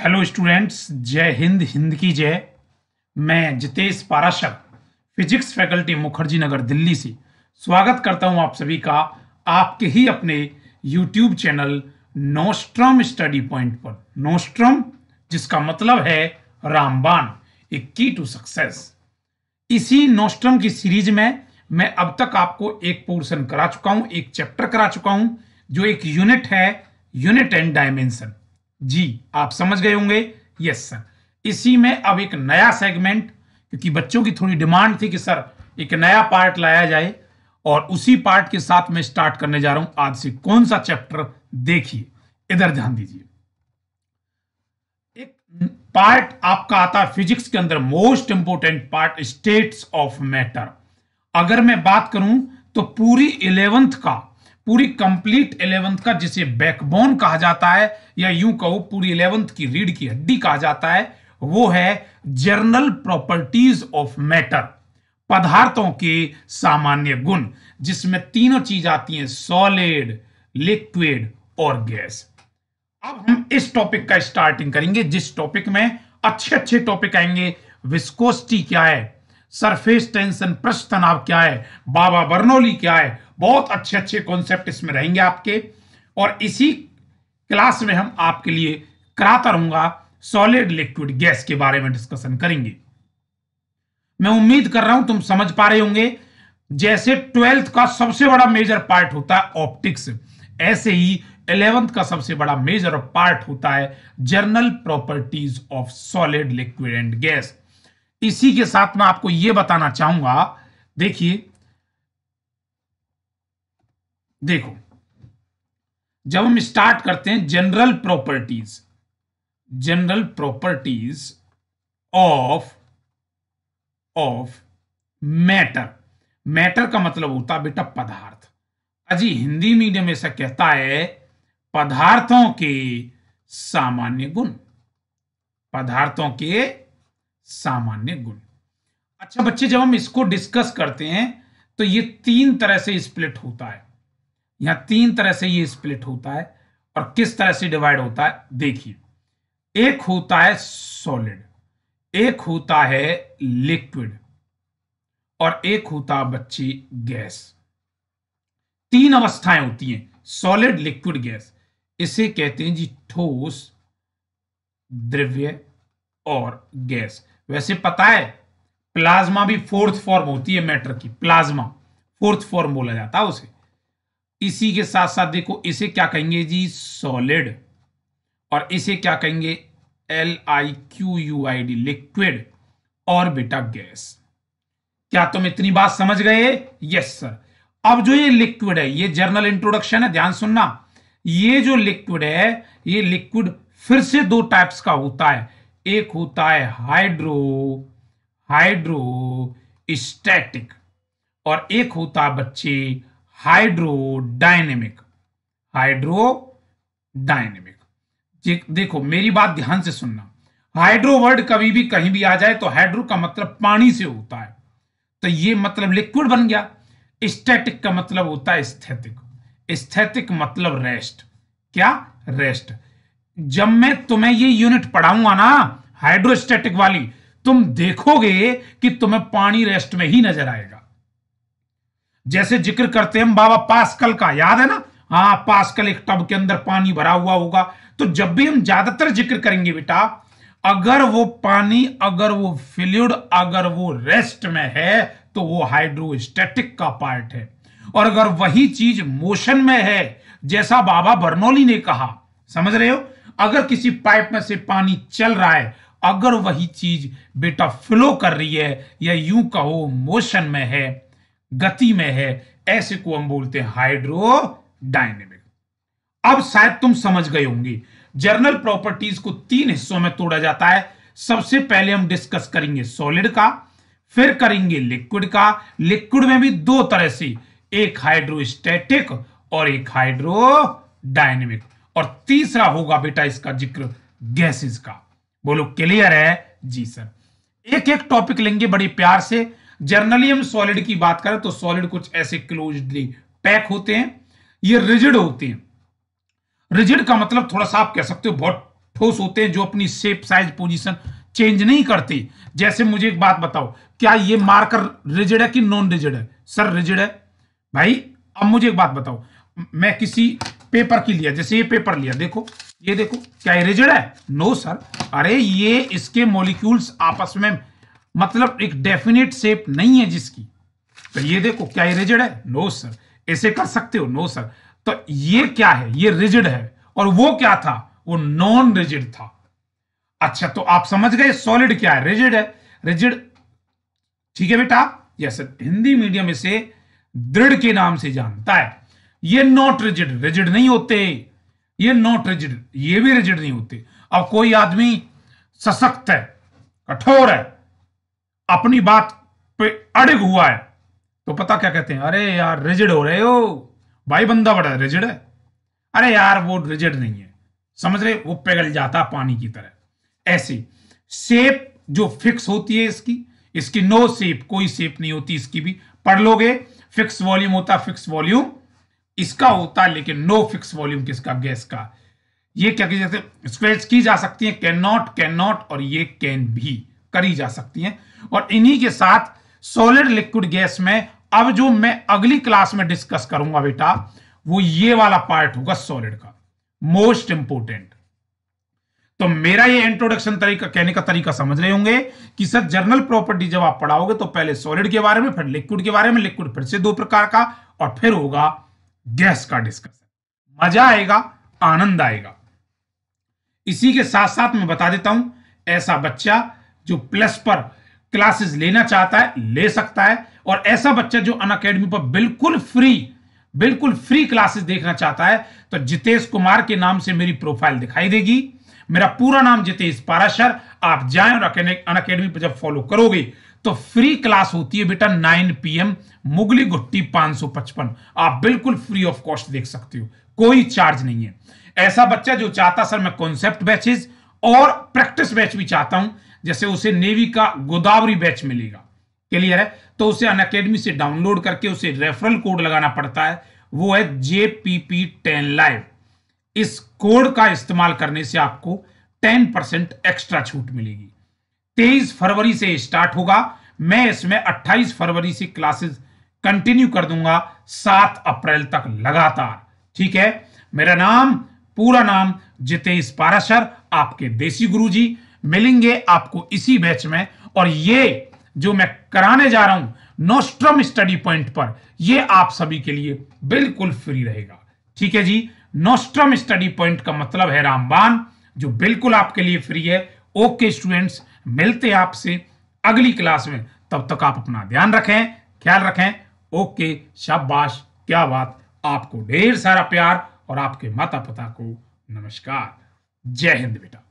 hello students जय हिंद हिंद की जय मैं जितेश पाराशक फिजिक्स फैकल्टी मुखर्जी नगर दिल्ली से स्वागत करता हूं आप सभी का आपके ही अपने YouTube channel nostrum study point पर नोस्ट्रम जिसका मतलब है रामबान ए की टू सक्सेस इसी नोस्ट्रम की सीरीज में मैं अब तक आपको एक पोर्शन करा चुका हूं एक चैप्टर करा चुका हूं जो एक यूनिट है यूनिट एंड डायमेंशन जी आप समझ गए होंगे यस सर इसी में अब एक नया सेगमेंट क्योंकि बच्चों की थोड़ी डिमांड थी कि सर एक नया पार्ट लाया जाए और उसी पार्ट के साथ मैं स्टार्ट करने जा रहा हूं आज से कौन सा चैप्टर देखिए इधर ध्यान दीजिए एक पार्ट आपका आता है फिजिक्स के अंदर most important part states of matter अगर मैं बात करूं तो पूरी इलेवेंथ का पूरी कंप्लीट इलेवंथ का जिसे बैकबोन कहा जाता है या यूं कहो पूरी इलेवंथ की रीढ़ की हड्डी कहा जाता है वो है जर्नल प्रॉपर्टीज ऑफ मैटर पदार्थों के सामान्य गुण जिसमें तीनों चीज आती हैं सॉलिड लिक्विड और गैस अब हम इस टॉपिक का स्टार्टिंग करेंगे जिस टॉपिक में अच्छे अच्छे टॉपिक आएंगे विस्कोस्टी क्या है सरफेस टेंशन पृष्ठ तनाव क्या है बाबा बर्नोली क्या है बहुत अच्छे अच्छे कॉन्सेप्ट इसमें रहेंगे आपके और इसी क्लास में हम आपके लिए कराता रहूंगा सॉलिड लिक्विड गैस के बारे में डिस्कशन करेंगे मैं उम्मीद कर रहा हूं तुम समझ पा रहे होंगे जैसे ट्वेल्थ का सबसे बड़ा मेजर पार्ट होता है ऑप्टिक्स ऐसे ही इलेवेंथ का सबसे बड़ा मेजर पार्ट होता है general properties of solid liquid and gas इसी के साथ मैं आपको यह बताना चाहूंगा देखिए देखो जब हम स्टार्ट करते हैं general properties general properties of of matter matter का मतलब होता बेटा पदार्थ अजी हिंदी मीडियम ऐसा कहता है पदार्थों के सामान्य गुण पदार्थों के सामान्य गुण अच्छा बच्चे जब हम इसको डिस्कस करते हैं तो ये तीन तरह से स्प्लिट होता है यहां तीन तरह से ये स्प्लिट होता है और किस तरह से डिवाइड होता है देखिए एक होता है सॉलिड एक होता है लिक्विड और एक होता बच्चे गैस तीन अवस्थाएं होती हैं सॉलिड लिक्विड गैस इसे कहते हैं जी ठोस द्रव्य और गैस वैसे पता है प्लाज्मा भी फोर्थ फॉर्म होती है मैटर की प्लाज्मा फोर्थ फॉर्म बोला जाता है उसे इसी के साथ साथ देखो इसे क्या कहेंगे जी सॉलिड और इसे क्या कहेंगे L I Q U I D liquid और बेटा गैस क्या तुम इतनी बात समझ गए यस सर अब जो ये लिक्विड है ये जर्नल इंट्रोडक्शन है ध्यान सुनना ये जो लिक्विड है ये लिक्विड फिर से दो टाइप्स का होता है एक होता है हाइड्रो हाइड्रो स्टैटिक और एक होता है बच्चे हाइड्रो डायनेमिक देखो मेरी बात ध्यान से सुनना हाइड्रो वर्ड कभी भी कहीं भी आ जाए तो हाइड्रो का मतलब पानी से होता है तो ये मतलब लिक्विड बन गया स्टैटिक का मतलब होता है स्थैतिक स्थैतिक मतलब रेस्ट क्या रेस्ट जब मैं तुम्हें ये यूनिट पढ़ाऊंगा ना हाइड्रोस्टेटिक वाली तुम देखोगे कि तुम्हें पानी रेस्ट में ही नजर आएगा जैसे जिक्र करते हम बाबा पास्कल का याद है ना हाँ पास्कल एक टब के अंदर पानी भरा हुआ होगा तो जब भी हम ज्यादातर जिक्र करेंगे बेटा अगर वो पानी अगर वो फिल्यूड अगर वो रेस्ट में है तो वो हाइड्रोस्टेटिक का पार्ट है और अगर वही चीज मोशन में है जैसा बाबा बर्नोली ने कहा समझ रहे हो अगर किसी पाइप में से पानी चल रहा है अगर वही चीज बेटा फ्लो कर रही है या यूं कहो मोशन में है गति में है ऐसे को हम बोलते हैं हाइड्रो डायनेमिक अब शायद तुम समझ गए होंगे जर्नल प्रॉपर्टीज को तीन हिस्सों में तोड़ा जाता है सबसे पहले हम डिस्कस करेंगे सॉलिड का फिर करेंगे लिक्विड का लिक्विड में भी दो तरह से एक हाइड्रोस्टेटिक और एक हाइड्रो डायनेमिक और तीसरा होगा बेटा इसका जिक्र गैसेस का बोलो क्लियर है जी सर एक एक टॉपिक लेंगे बड़े प्यार से जर्नली हम सॉलिड की बात करें तो सॉलिड कुछ ऐसे क्लोजली पैक होते हैं ये रिजिड होते हैं रिजिड का मतलब थोड़ा सा आप कह सकते हो बहुत ठोस होते हैं जो अपनी शेप साइज पोजीशन चेंज नहीं करते जैसे मुझे एक बात बताओ क्या ये मार्कर रिजिड है कि नॉन रिजिड है सर रिजिड है भाई अब मुझे एक बात बताओ मैं किसी पेपर की लिया जैसे ये पेपर लिया देखो ये देखो क्या इरेजर है नो सर अरे ये इसके मॉलिक्यूल्स आपस में मतलब एक डेफिनेट शेप नहीं है जिसकी तो ये देखो क्या इरेजड है नो सर ऐसे कर सकते हो नो सर तो ये क्या है ये रिजिड है और वो क्या था वो नॉन रिजिड था अच्छा तो आप समझ गए सॉलिड क्या है रिजिड है रिजिड ठीक है बेटा यस हिंदी मीडियम इसे दृढ़ के नाम से जानता है ये नॉट रिजिड रिजिड नहीं होते ये नॉट रिजिड ये भी रिजिड नहीं होते अब कोई आदमी सशक्त है कठोर है अपनी बात पे अड़िग हुआ है तो पता क्या कहते हैं अरे यार रिजिड हो रहे हो भाई बंदा बड़ा रिजिड है अरे यार वो रिजिड नहीं है समझ रहे वो पिघल जाता पानी की तरह ऐसी शेप जो फिक्स होती है इसकी इसकी नो सेप कोई सेप नहीं होती इसकी भी पढ़ लोगे फिक्स वॉल्यूम होता फिक्स वॉल्यूम इसका होता है लेकिन नो फिक्स वॉल्यूम किसका गैस का ये क्या की जैसे स्क्वेच की जा सकती है कैन नॉट कैन नॉट और ये कैन भी करी जा सकती हैं और इन्हीं के साथ सॉलिड लिक्विड गैस में अब जो मैं अगली क्लास में डिस्कस करूंगा बेटा वो ये वाला पार्ट होगा सॉलिड का मोस्ट इंपोर्टेंट तो मेरा ये इंट्रोडक्शन तरीका कहने का तरीका समझ रहे होंगे कि सर जर्नल प्रॉपर्टी जब आप पढ़ाओगे तो पहले सॉलिड के बारे में फिर लिक्विड के बारे में लिक्विड फिर से दो प्रकार का और फिर होगा गैस का डिस्कशन मजा आएगा आनंद आएगा इसी के साथ साथ मैं बता देता हूं ऐसा बच्चा जो प्लस पर क्लासेस लेना चाहता है ले सकता है और ऐसा बच्चा जो अन अकेडमी पर बिल्कुल फ्री बिल्कुल फ्री क्लासेस देखना चाहता है तो जितेश कुमार के नाम से मेरी प्रोफाइल दिखाई देगी मेरा पूरा नाम जितेश पाराशर आप जाएं और अन अकेडमी पर जब फॉलो करोगे तो फ्री क्लास होती है बेटा 9 पीएम मुगली गुट्टी 555 आप बिल्कुल फ्री ऑफ कॉस्ट देख सकते हो कोई चार्ज नहीं है ऐसा बच्चा जो चाहता सर मैं कॉन्सेप्ट बैचेज और प्रैक्टिस बैच भी चाहता हूं जैसे उसे नेवी का गोदावरी बैच मिलेगा क्लियर है तो उसे अन अकेडमी से डाउनलोड करके उसे रेफरल कोड लगाना पड़ता है वो है जेपीपी टेन लाइव इस कोड का इस्तेमाल करने से आपको टेन परसेंट एक्स्ट्रा छूट मिलेगी तेईस फरवरी से स्टार्ट होगा मैं इसमें अट्ठाईस फरवरी से क्लासेस कंटिन्यू कर दूंगा सात अप्रैल तक लगातार ठीक है मेरा नाम पूरा नाम जितेश पाराशर आपके देसी गुरुजी मिलेंगे आपको इसी बैच में और ये जो मैं कराने जा रहा हूं नोस्ट्रम स्टडी पॉइंट पर ये आप सभी के लिए बिल्कुल फ्री रहेगा ठीक है जी नोस्ट्रम स्टडी पॉइंट का मतलब है रामबान जो बिल्कुल आपके लिए फ्री है ओके स्टूडेंट्स मिलते आपसे अगली क्लास में तब तक आप अपना ध्यान रखें ख्याल रखें ओके शाबाश क्या बात आपको ढेर सारा प्यार और आपके माता पिता को नमस्कार जय हिंद बेटा